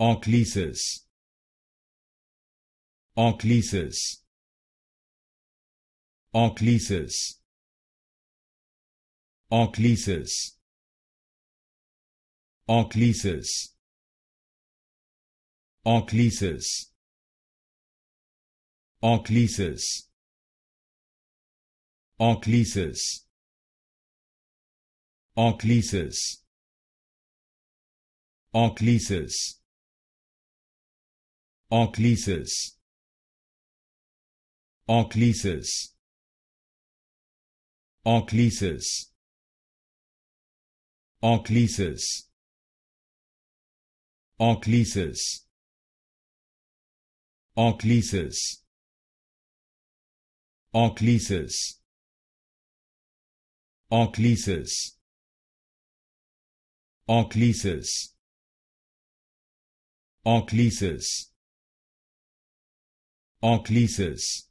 Enclesis. Enclesis. Enclesis. Enclesis. Enclesis. Enclesis. Enclesis. Enclesis. Enclesis. Enclesis. Onclesis. Onclesis. Onclesis. Onclesis. Onclesis. Onclesis. Onclesis. Onclesis. Onclesis. Onclesis. Or Clesis.